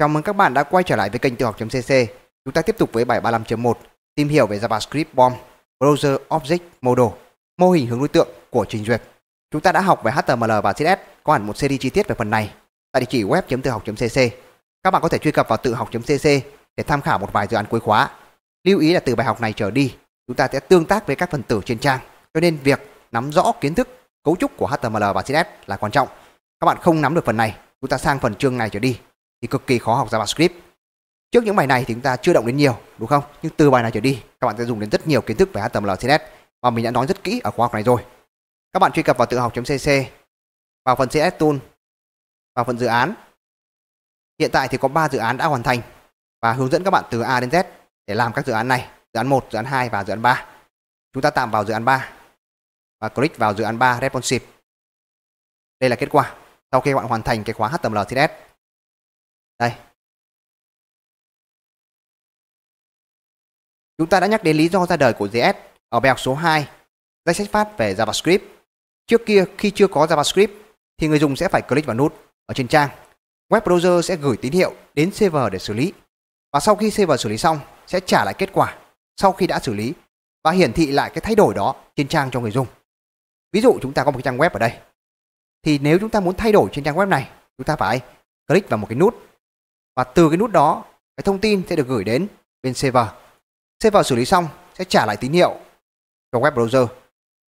Chào mừng các bạn đã quay trở lại với kênh tự học.cc. Chúng ta tiếp tục với bài 35.1 tìm hiểu về JavaScript BOM Browser Object Model, mô hình hướng đối tượng của trình duyệt. Chúng ta đã học về HTML và CSS, có hẳn một series chi tiết về phần này tại địa chỉ web tự học.cc. Các bạn có thể truy cập vào tự học.cc để tham khảo một vài dự án cuối khóa. Lưu ý là từ bài học này trở đi, chúng ta sẽ tương tác với các phần tử trên trang, cho nên việc nắm rõ kiến thức cấu trúc của HTML và CSS là quan trọng. Các bạn không nắm được phần này, chúng ta sang phần chương này trở đi thì cực kỳ khó học JavaScript. Trước những bài này thì chúng ta chưa động đến nhiều, đúng không? Nhưng từ bài này trở đi, các bạn sẽ dùng đến rất nhiều kiến thức về HTML CSS mà mình đã nói rất kỹ ở khóa học này rồi. Các bạn truy cập vào tự học.cc, vào phần CSS tool, vào phần dự án. Hiện tại thì có 3 dự án đã hoàn thành và hướng dẫn các bạn từ A đến Z để làm các dự án này, dự án 1, dự án 2 và dự án 3. Chúng ta tạm vào dự án 3 và click vào dự án 3 responsive. Đây là kết quả sau khi các bạn hoàn thành cái khóa HTML CSS đây chúng ta đã nhắc đến lý do ra đời của JS ở bài học số 2 danh sách phát về JavaScript trước kia khi chưa có JavaScript thì người dùng sẽ phải click vào nút ở trên trang web browser sẽ gửi tín hiệu đến server để xử lý và sau khi server xử lý xong sẽ trả lại kết quả sau khi đã xử lý và hiển thị lại cái thay đổi đó trên trang cho người dùng ví dụ chúng ta có một trang web ở đây thì nếu chúng ta muốn thay đổi trên trang web này chúng ta phải click vào một cái nút và từ cái nút đó cái thông tin sẽ được gửi đến bên server. Server xử lý xong sẽ trả lại tín hiệu cho web browser.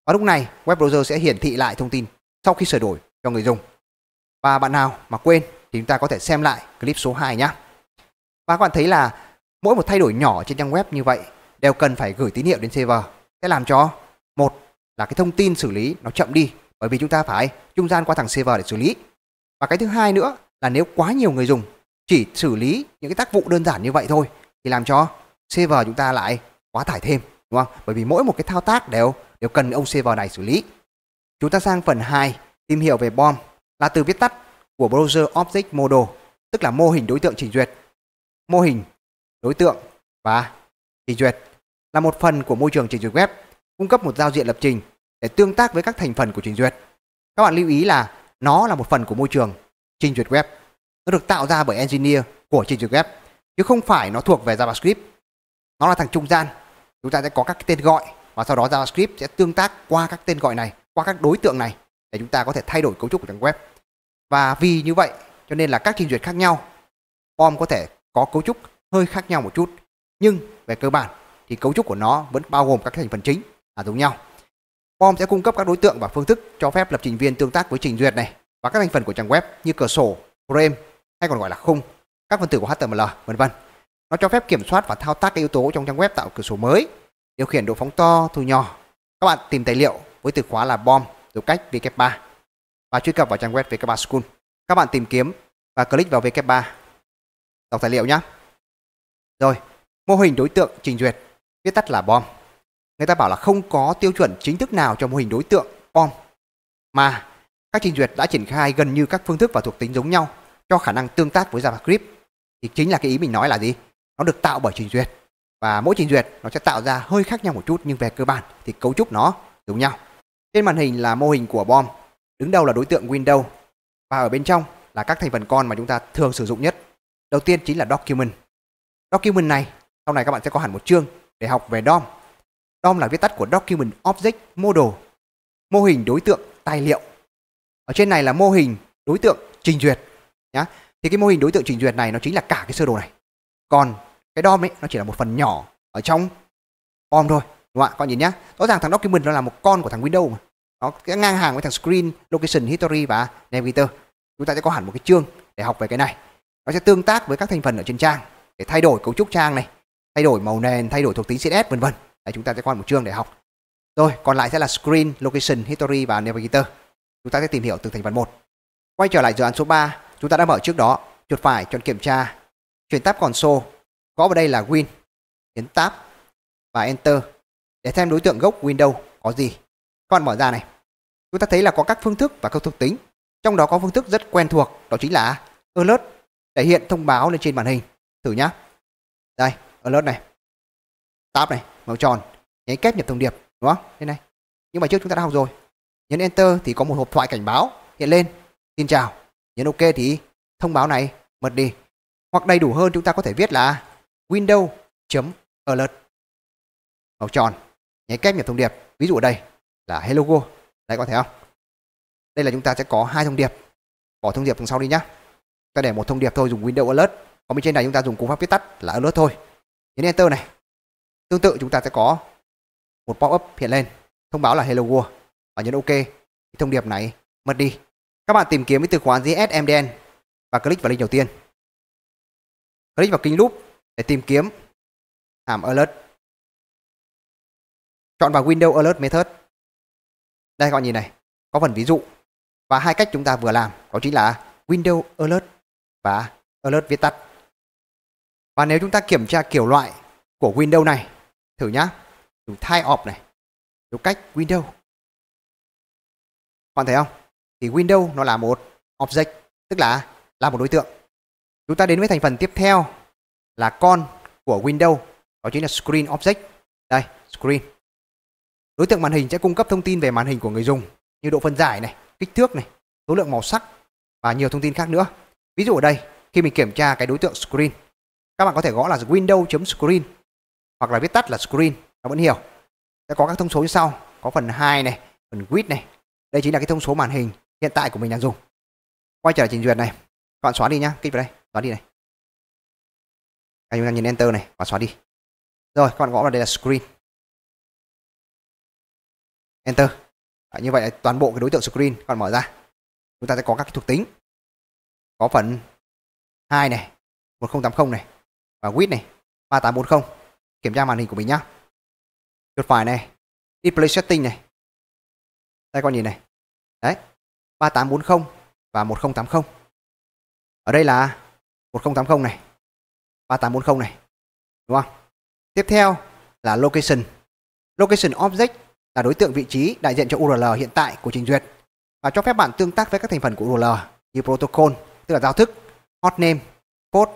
Và lúc này web browser sẽ hiển thị lại thông tin sau khi sửa đổi cho người dùng. Và bạn nào mà quên thì chúng ta có thể xem lại clip số 2 nhé. Và các bạn thấy là mỗi một thay đổi nhỏ trên trang web như vậy đều cần phải gửi tín hiệu đến server sẽ làm cho một là cái thông tin xử lý nó chậm đi bởi vì chúng ta phải trung gian qua thằng server để xử lý. Và cái thứ hai nữa là nếu quá nhiều người dùng chỉ xử lý những cái tác vụ đơn giản như vậy thôi thì làm cho server chúng ta lại quá tải thêm đúng không? Bởi vì mỗi một cái thao tác đều đều cần ông server này xử lý. Chúng ta sang phần 2 tìm hiểu về BOM là từ viết tắt của Browser Object Model tức là mô hình đối tượng trình duyệt. Mô hình đối tượng và trình duyệt là một phần của môi trường trình duyệt web cung cấp một giao diện lập trình để tương tác với các thành phần của trình duyệt. Các bạn lưu ý là nó là một phần của môi trường trình duyệt web nó được tạo ra bởi engineer của trình duyệt web chứ không phải nó thuộc về JavaScript. Nó là thằng trung gian. Chúng ta sẽ có các cái tên gọi và sau đó JavaScript sẽ tương tác qua các tên gọi này, qua các đối tượng này để chúng ta có thể thay đổi cấu trúc của trang web. Và vì như vậy cho nên là các trình duyệt khác nhau form có thể có cấu trúc hơi khác nhau một chút nhưng về cơ bản thì cấu trúc của nó vẫn bao gồm các thành phần chính là giống nhau. Form sẽ cung cấp các đối tượng và phương thức cho phép lập trình viên tương tác với trình duyệt này và các thành phần của trang web như cửa sổ, frame, hay còn gọi là khung, các phần tử của HTML, vân vân. Nó cho phép kiểm soát và thao tác các yếu tố trong trang web tạo cửa sổ mới, điều khiển độ phóng to, thu nhỏ. Các bạn tìm tài liệu với từ khóa là bom dấu cách vk 3 và truy cập vào trang web vk 3 School. Các bạn tìm kiếm và click vào vk 3 Đọc tài liệu nhé. Rồi, mô hình đối tượng trình duyệt, viết tắt là bom. Người ta bảo là không có tiêu chuẩn chính thức nào cho mô hình đối tượng bom mà các trình duyệt đã triển khai gần như các phương thức và thuộc tính giống nhau cho khả năng tương tác với JavaScript thì chính là cái ý mình nói là gì? Nó được tạo bởi trình duyệt và mỗi trình duyệt nó sẽ tạo ra hơi khác nhau một chút nhưng về cơ bản thì cấu trúc nó giống nhau. Trên màn hình là mô hình của bom, đứng đầu là đối tượng Windows và ở bên trong là các thành phần con mà chúng ta thường sử dụng nhất. Đầu tiên chính là document. Document này sau này các bạn sẽ có hẳn một chương để học về DOM. DOM là viết tắt của Document Object Model, mô hình đối tượng tài liệu. Ở trên này là mô hình đối tượng trình duyệt nhá thì cái mô hình đối tượng trình duyệt này nó chính là cả cái sơ đồ này còn cái DOM ấy nó chỉ là một phần nhỏ ở trong form thôi đúng không ạ các bạn nhìn nhá rõ ràng thằng document nó là một con của thằng window mà nó ngang hàng với thằng screen location history và navigator chúng ta sẽ có hẳn một cái chương để học về cái này nó sẽ tương tác với các thành phần ở trên trang để thay đổi cấu trúc trang này thay đổi màu nền thay đổi thuộc tính css vân vân đấy chúng ta sẽ còn một chương để học rồi còn lại sẽ là screen location history và navigator chúng ta sẽ tìm hiểu từ thành phần một quay trở lại dự án số 3 Chúng ta đã mở trước đó, chuột phải chọn kiểm tra, chuyển tab console, gõ vào đây là Win, nhấn tab và Enter để xem đối tượng gốc Windows có gì. Các mở ra này, chúng ta thấy là có các phương thức và các thuộc tính. Trong đó có phương thức rất quen thuộc, đó chính là Alert để hiện thông báo lên trên màn hình. Thử nhá. Đây, Alert này. Tab này, màu tròn, nháy kép nhập thông điệp, đúng không? thế này. Nhưng mà trước chúng ta đã học rồi. Nhấn Enter thì có một hộp thoại cảnh báo hiện lên. Xin chào. Nhấn OK thì thông báo này mất đi. Hoặc đầy đủ hơn chúng ta có thể viết là window.alert. Màu tròn, nháy kép nhập thông điệp. Ví dụ ở đây là hello go. Đây có thể không? Đây là chúng ta sẽ có hai thông điệp. Bỏ thông điệp đằng sau đi nhá. Ta để một thông điệp thôi dùng window alert. Còn bên trên này chúng ta dùng cú pháp viết tắt là alert thôi. Nhấn enter này. Tương tự chúng ta sẽ có một pop-up hiện lên thông báo là hello world và nhấn ok thông điệp này mất đi các bạn tìm kiếm với từ khóa JSMDN và click vào link đầu tiên. Click vào kênh loop để tìm kiếm hàm alert. Chọn vào Windows Alert Method. Đây các bạn nhìn này, có phần ví dụ và hai cách chúng ta vừa làm đó chính là Windows Alert và Alert viết tắt. Và nếu chúng ta kiểm tra kiểu loại của Windows này, thử nhá, chúng thay off này, đúng cách Windows. Bạn thấy không? thì Windows nó là một object tức là là một đối tượng. Chúng ta đến với thành phần tiếp theo là con của Windows đó chính là screen object. Đây, screen. Đối tượng màn hình sẽ cung cấp thông tin về màn hình của người dùng như độ phân giải này, kích thước này, số lượng màu sắc và nhiều thông tin khác nữa. Ví dụ ở đây khi mình kiểm tra cái đối tượng screen các bạn có thể gõ là window.screen hoặc là viết tắt là screen nó vẫn hiểu sẽ có các thông số như sau có phần 2 này phần Width này đây chính là cái thông số màn hình hiện tại của mình đang dùng quay trở lại trình duyệt này các bạn xóa đi nhá kích vào đây xóa đi này các bạn nhìn enter này và xóa đi rồi các bạn gõ vào đây là screen enter à, như vậy toàn bộ cái đối tượng screen các bạn mở ra chúng ta sẽ có các thuộc tính có phần 2 này 1080 này và width này 3840 kiểm tra màn hình của mình nhá chuột phải này display setting này đây con nhìn này đấy 3840 và 1080. Ở đây là 1080 này, 3840 này. Đúng không? Tiếp theo là location. Location object là đối tượng vị trí đại diện cho URL hiện tại của trình duyệt và cho phép bạn tương tác với các thành phần của URL như protocol, tức là giao thức, hotname, code,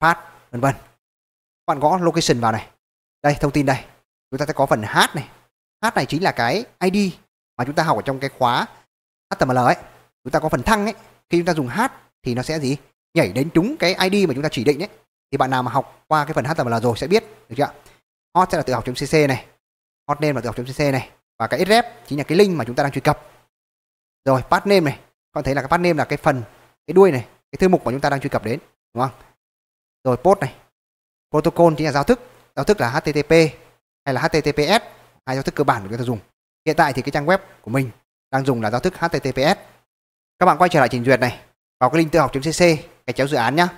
path, vân vân. Bạn gõ location vào này. Đây, thông tin đây. Chúng ta sẽ có phần h này. H này chính là cái ID mà chúng ta học ở trong cái khóa HTML ấy chúng ta có phần thăng ấy khi chúng ta dùng h thì nó sẽ gì nhảy đến đúng cái ID mà chúng ta chỉ định ấy thì bạn nào mà học qua cái phần HTML rồi sẽ biết được chưa hot sẽ là tự học.cc này hot name là tự học.cc này và cái href chính là cái link mà chúng ta đang truy cập rồi path name này các bạn thấy là cái path name là cái phần cái đuôi này cái thư mục mà chúng ta đang truy cập đến đúng không rồi post này protocol chính là giao thức giao thức là http hay là https hai giao thức cơ bản của chúng ta dùng hiện tại thì cái trang web của mình đang dùng là giao thức HTTPS. Các bạn quay trở lại trình duyệt này, vào cái link tự học.cc, cái chéo dự án nhá.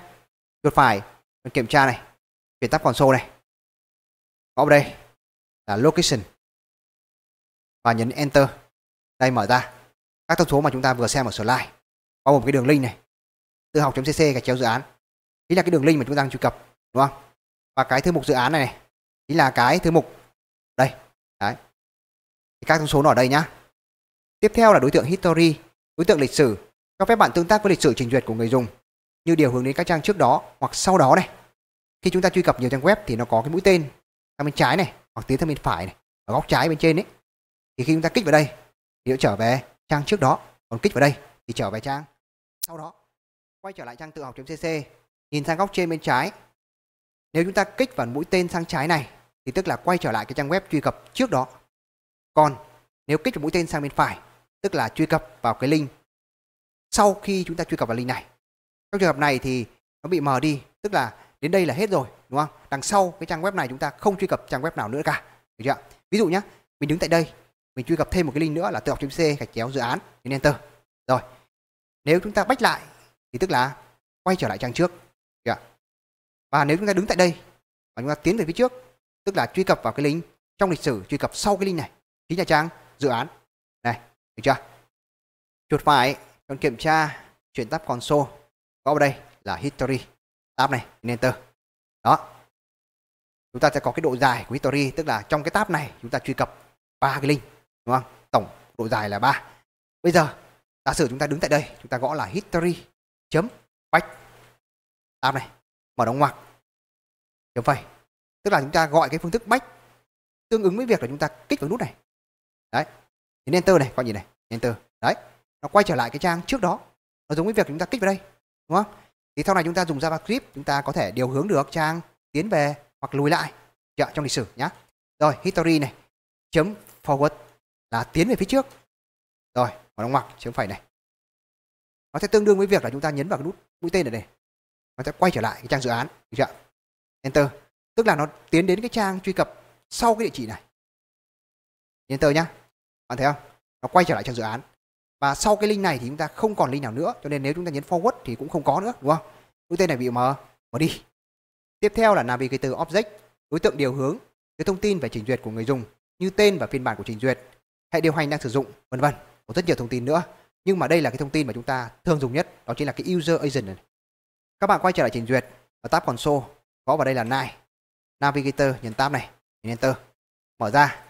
Chuột phải, phần kiểm tra này, chuyển tab console này. Gõ vào đây là location và nhấn enter. Đây mở ra các thông số mà chúng ta vừa xem ở slide. Bao gồm cái đường link này, tự học.cc cái chéo dự án. Chính là cái đường link mà chúng ta đang truy cập, đúng không? Và cái thư mục dự án này, này chính là cái thư mục đây. Đấy. các thông số nó ở đây nhá. Tiếp theo là đối tượng History, đối tượng lịch sử, cho phép bạn tương tác với lịch sử trình duyệt của người dùng như điều hướng đến các trang trước đó hoặc sau đó này. Khi chúng ta truy cập nhiều trang web thì nó có cái mũi tên sang bên trái này hoặc tiến sang bên phải này ở góc trái bên trên ấy. Thì khi chúng ta kích vào đây thì nó trở về trang trước đó, còn kích vào đây thì trở về trang sau đó. Quay trở lại trang tự học.cc, nhìn sang góc trên bên trái. Nếu chúng ta kích vào mũi tên sang trái này thì tức là quay trở lại cái trang web truy cập trước đó. Còn nếu kích vào mũi tên sang bên phải tức là truy cập vào cái link sau khi chúng ta truy cập vào link này trong trường hợp này thì nó bị mờ đi tức là đến đây là hết rồi đúng không đằng sau cái trang web này chúng ta không truy cập trang web nào nữa cả được chưa ví dụ nhé mình đứng tại đây mình truy cập thêm một cái link nữa là tự học c gạch chéo dự án đến enter rồi nếu chúng ta bách lại thì tức là quay trở lại trang trước được chưa? và nếu chúng ta đứng tại đây và chúng ta tiến về phía trước tức là truy cập vào cái link trong lịch sử truy cập sau cái link này chính là trang dự án được chưa? Chuột phải còn kiểm tra chuyển tab console có vào đây là history tab này enter đó chúng ta sẽ có cái độ dài của history tức là trong cái tab này chúng ta truy cập ba cái link đúng không tổng độ dài là ba bây giờ giả sử chúng ta đứng tại đây chúng ta gõ là history chấm bách tab này mở đóng ngoặc chấm phẩy tức là chúng ta gọi cái phương thức bách tương ứng với việc là chúng ta kích vào nút này đấy Nhấn Enter này, coi bạn nhìn này, Enter. Đấy, nó quay trở lại cái trang trước đó. Nó giống với việc chúng ta kích vào đây, đúng không? Thì sau này chúng ta dùng JavaScript, chúng ta có thể điều hướng được trang tiến về hoặc lùi lại dạ, trong lịch sử nhá. Rồi, history này, chấm forward là tiến về phía trước. Rồi, còn đóng ngoặc chấm phải này. Nó sẽ tương đương với việc là chúng ta nhấn vào cái nút mũi tên ở đây Nó sẽ quay trở lại cái trang dự án, được chưa? Enter. Tức là nó tiến đến cái trang truy cập sau cái địa chỉ này. Enter nhá bạn thấy không nó quay trở lại cho dự án và sau cái link này thì chúng ta không còn link nào nữa cho nên nếu chúng ta nhấn forward thì cũng không có nữa đúng không mũi tên này bị mở mở đi tiếp theo là navigator object đối tượng điều hướng cái thông tin về trình duyệt của người dùng như tên và phiên bản của trình duyệt hệ điều hành đang sử dụng vân vân có rất nhiều thông tin nữa nhưng mà đây là cái thông tin mà chúng ta thường dùng nhất đó chính là cái user agent này các bạn quay trở lại trình duyệt ở tab console có vào đây là nai navigator nhấn tab này nhấn enter mở ra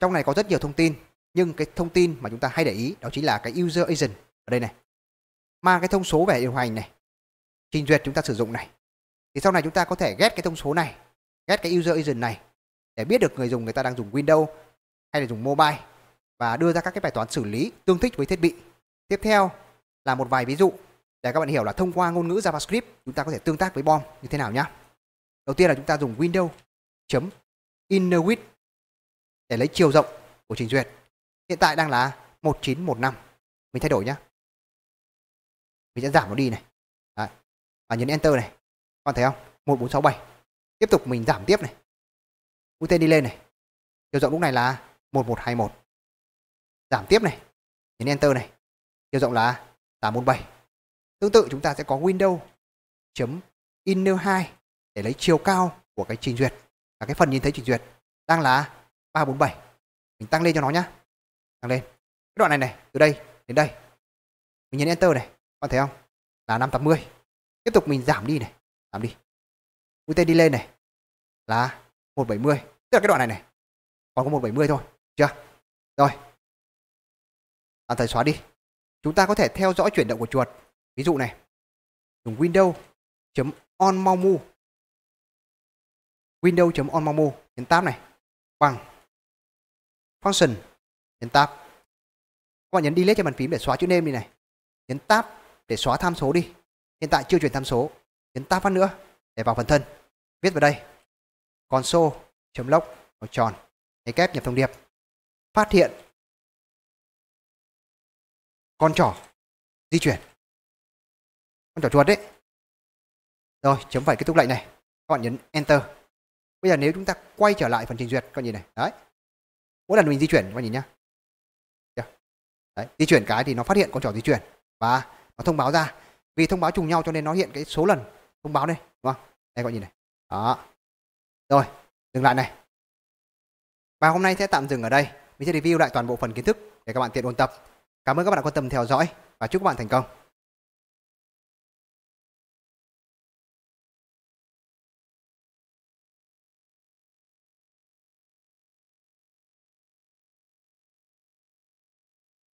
trong này có rất nhiều thông tin nhưng cái thông tin mà chúng ta hay để ý đó chính là cái user agent ở đây này mà cái thông số về điều hành này trình duyệt chúng ta sử dụng này thì sau này chúng ta có thể ghét cái thông số này ghét cái user agent này để biết được người dùng người ta đang dùng Windows hay là dùng mobile và đưa ra các cái bài toán xử lý tương thích với thiết bị tiếp theo là một vài ví dụ để các bạn hiểu là thông qua ngôn ngữ JavaScript chúng ta có thể tương tác với bom như thế nào nhá đầu tiên là chúng ta dùng Windows chấm width để lấy chiều rộng của trình duyệt Hiện tại đang là 1915. Mình thay đổi nhá. Mình sẽ giảm nó đi này. Đấy. Và nhấn Enter này. bạn thấy không? 1467. Tiếp tục mình giảm tiếp này. Mũi tên đi lên này. Chiều rộng lúc này là 1121. Giảm tiếp này. Nhấn Enter này. Chiều rộng là 847. Tương tự chúng ta sẽ có window chấm inner 2 để lấy chiều cao của cái trình duyệt. Là cái phần nhìn thấy trình duyệt đang là 347. Mình tăng lên cho nó nhá thẳng lên cái đoạn này này từ đây đến đây mình nhấn enter này bạn thấy không là 580 tiếp tục mình giảm đi này giảm đi mũi tên đi lên này là 170 tức là cái đoạn này này còn có 170 thôi chưa rồi tạm thời xóa đi chúng ta có thể theo dõi chuyển động của chuột ví dụ này dùng window chấm on mau mu window chấm on mau mu nhấn tab này bằng function nhấn tab các bạn nhấn delete cho bàn phím để xóa chữ name đi này nhấn tab để xóa tham số đi hiện tại chưa chuyển tham số nhấn tab phát nữa để vào phần thân viết vào đây console chấm lốc màu tròn cái kép nhập thông điệp phát hiện con trỏ di chuyển con trỏ chuột đấy rồi chấm phẩy kết thúc lệnh này các bạn nhấn enter bây giờ nếu chúng ta quay trở lại phần trình duyệt các bạn nhìn này đấy mỗi lần mình di chuyển các bạn nhìn nhá Đấy, di chuyển cái thì nó phát hiện con trỏ di chuyển và nó thông báo ra. Vì thông báo trùng nhau cho nên nó hiện cái số lần thông báo này, đúng không? Đây các bạn nhìn này. Đó. Rồi, dừng lại này. Và hôm nay sẽ tạm dừng ở đây. Mình sẽ review lại toàn bộ phần kiến thức để các bạn tiện ôn tập. Cảm ơn các bạn đã quan tâm theo dõi và chúc các bạn thành công.